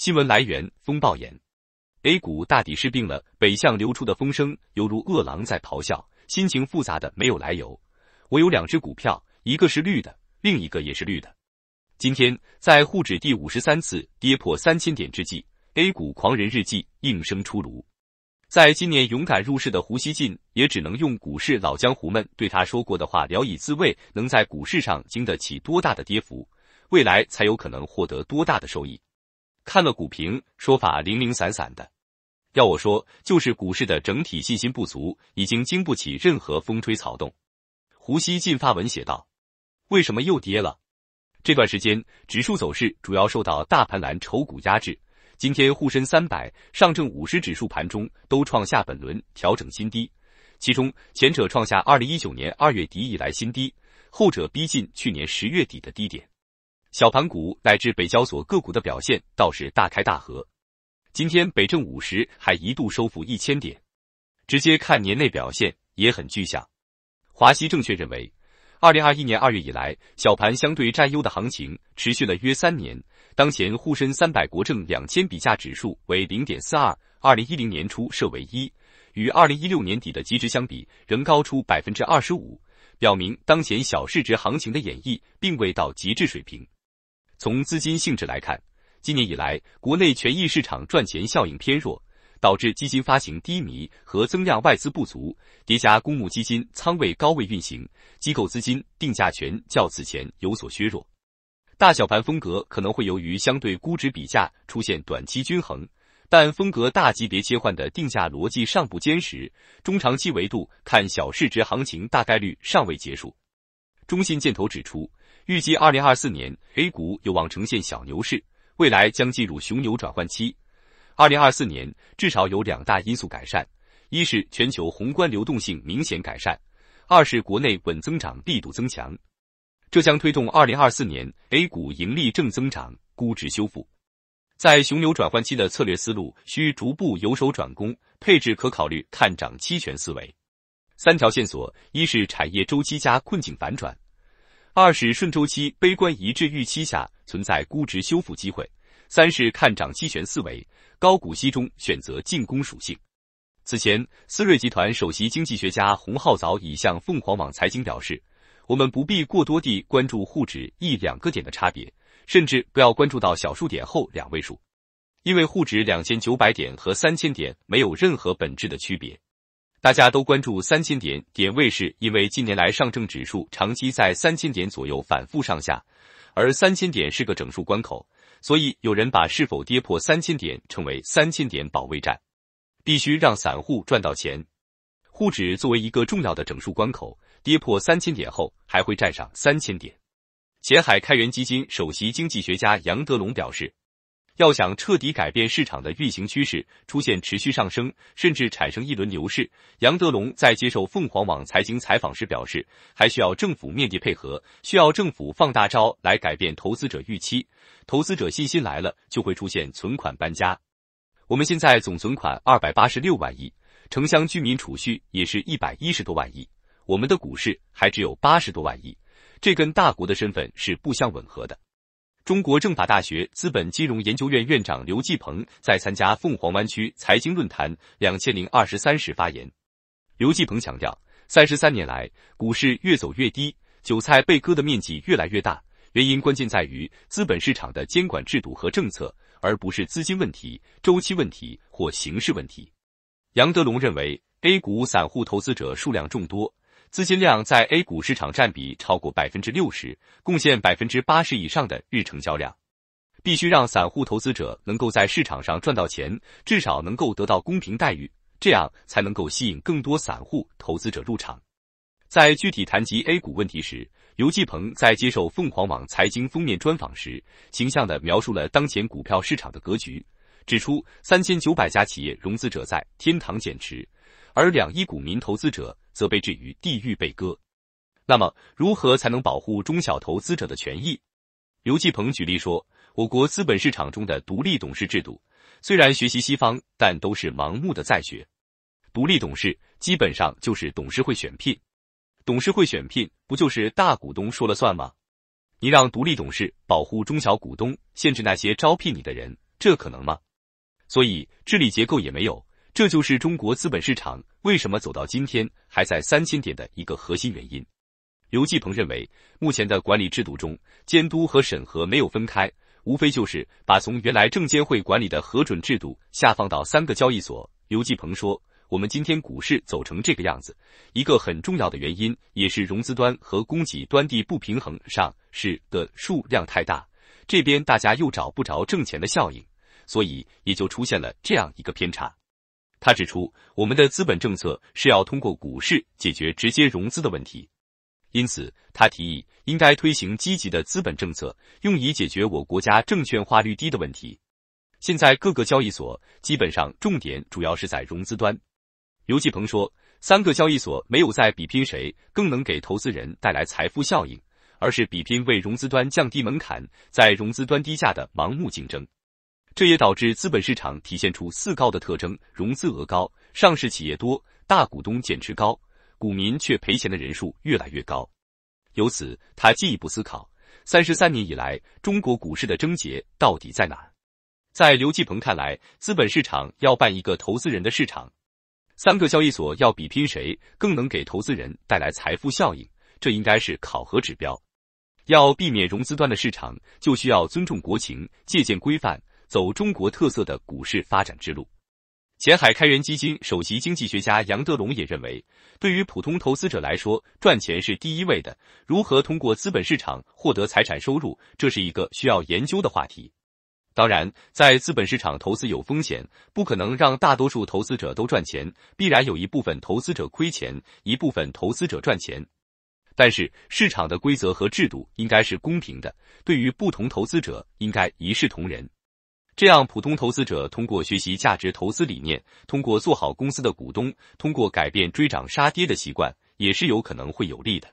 新闻来源：风暴眼。A 股大抵是病了，北向流出的风声犹如饿狼在咆哮，心情复杂的没有来由。我有两只股票，一个是绿的，另一个也是绿的。今天在沪指第五十三次跌破三千点之际，A 股狂人日记应声出炉。在今年勇敢入市的胡锡进，也只能用股市老江湖们对他说过的话聊以自慰：能在股市上经得起多大的跌幅，未来才有可能获得多大的收益。看了股评，说法零零散散的。要我说，就是股市的整体信心不足，已经经不起任何风吹草动。胡锡进发文写道：“为什么又跌了？这段时间指数走势主要受到大盘蓝筹股压制。今天沪深三百、上证五十指数盘中都创下本轮调整新低，其中前者创下二零一九年二月底以来新低，后者逼近去年十月底的低点。”小盘股乃至北交所个股的表现倒是大开大合，今天北证五十还一度收复一千点，直接看年内表现也很具象。华西证券认为，二零二一年二月以来，小盘相对占优的行情持续了约三年，当前沪深三百、国证两千比价指数为零点四二，二零一零年初设为一，与二零一六年底的极值相比，仍高出百分之二十五，表明当前小市值行情的演绎并未到极致水平。从资金性质来看，今年以来国内权益市场赚钱效应偏弱，导致基金发行低迷和增量外资不足，叠加公募基金仓位高位运行，机构资金定价权较此前有所削弱。大小盘风格可能会由于相对估值比价出现短期均衡，但风格大级别切换的定价逻辑尚不坚实。中长期维度看，小市值行情大概率尚未结束。中信建投指出。预计二零二四年 A 股有望呈现小牛市，未来将进入熊牛转换期。二零二四年至少有两大因素改善：一是全球宏观流动性明显改善；二是国内稳增长力度增强。这将推动二零二四年 A 股盈利正增长、估值修复。在熊牛转换期的策略思路需逐步由守转攻，配置可考虑看涨期权思维。三条线索：一是产业周期加困境反转。二是顺周期悲观一致预期下存在估值修复机会；三是看涨期权思维，高股息中选择进攻属性。此前，思瑞集团首席经济学家洪浩早已向凤凰网财经表示：“我们不必过多地关注沪指一两个点的差别，甚至不要关注到小数点后两位数，因为沪指两千九百点和三千点没有任何本质的区别。”大家都关注三千点点位，是因为近年来上证指数长期在三千点左右反复上下，而三千点是个整数关口，所以有人把是否跌破三千点称为三千点保卫战。必须让散户赚到钱，沪指作为一个重要的整数关口，跌破三千点后还会站上三千点。前海开源基金首席经济学家杨德龙表示。要想彻底改变市场的运行趋势，出现持续上升，甚至产生一轮牛市，杨德龙在接受凤凰网财经采访时表示，还需要政府面积配合，需要政府放大招来改变投资者预期。投资者信心来了，就会出现存款搬家。我们现在总存款二百八十六万亿，城乡居民储蓄也是一百一十多万亿，我们的股市还只有八十多万亿，这跟大国的身份是不相吻合的。中国政法大学资本金融研究院院长刘继鹏在参加凤凰湾区财经论坛两千零二十三时发言。刘继鹏强调，三十三年来，股市越走越低，韭菜被割的面积越来越大，原因关键在于资本市场的监管制度和政策，而不是资金问题、周期问题或形势问题。杨德龙认为，A 股散户投资者数量众多。资金量在 A 股市场占比超过百分之六十，贡献百分之八十以上的日成交量。必须让散户投资者能够在市场上赚到钱，至少能够得到公平待遇，这样才能够吸引更多散户投资者入场。在具体谈及 A 股问题时，刘继鹏在接受凤凰网财经封面专访时，形象地描述了当前股票市场的格局，指出三千九百家企业融资者在天堂减持，而两亿股民投资者。则被置于地狱被割。那么，如何才能保护中小投资者的权益？刘继鹏举例说，我国资本市场中的独立董事制度，虽然学习西方，但都是盲目的在学。独立董事基本上就是董事会选聘，董事会选聘不就是大股东说了算吗？你让独立董事保护中小股东，限制那些招聘你的人，这可能吗？所以，治理结构也没有。这就是中国资本市场为什么走到今天还在三千点的一个核心原因。刘继鹏认为，目前的管理制度中，监督和审核没有分开，无非就是把从原来证监会管理的核准制度下放到三个交易所。刘继鹏说，我们今天股市走成这个样子，一个很重要的原因也是融资端和供给端地不平衡，上是的数量太大，这边大家又找不着挣钱的效应，所以也就出现了这样一个偏差。他指出，我们的资本政策是要通过股市解决直接融资的问题，因此他提议应该推行积极的资本政策，用以解决我国家证券化率低的问题。现在各个交易所基本上重点主要是在融资端，刘继鹏说，三个交易所没有在比拼谁更能给投资人带来财富效应，而是比拼为融资端降低门槛，在融资端低价的盲目竞争。这也导致资本市场体现出“四高”的特征：融资额高、上市企业多、大股东减持高，股民却赔钱的人数越来越高。由此，他进一步思考：三十三年以来，中国股市的症结到底在哪在刘继鹏看来，资本市场要办一个投资人的市场，三个交易所要比拼谁更能给投资人带来财富效应，这应该是考核指标。要避免融资端的市场，就需要尊重国情，借鉴规范。走中国特色的股市发展之路，前海开源基金首席经济学家杨德龙也认为，对于普通投资者来说，赚钱是第一位的。如何通过资本市场获得财产收入，这是一个需要研究的话题。当然，在资本市场投资有风险，不可能让大多数投资者都赚钱，必然有一部分投资者亏钱，一部分投资者赚钱。但是，市场的规则和制度应该是公平的，对于不同投资者应该一视同仁。这样，普通投资者通过学习价值投资理念，通过做好公司的股东，通过改变追涨杀跌的习惯，也是有可能会有利的。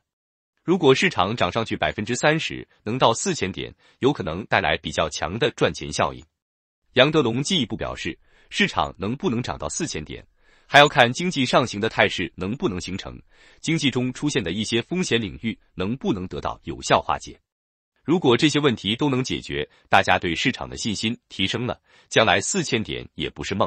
如果市场涨上去百分之三十，能到四千点，有可能带来比较强的赚钱效应。杨德龙进一步表示，市场能不能涨到四千点，还要看经济上行的态势能不能形成，经济中出现的一些风险领域能不能得到有效化解。如果这些问题都能解决，大家对市场的信心提升了，将来四千点也不是梦。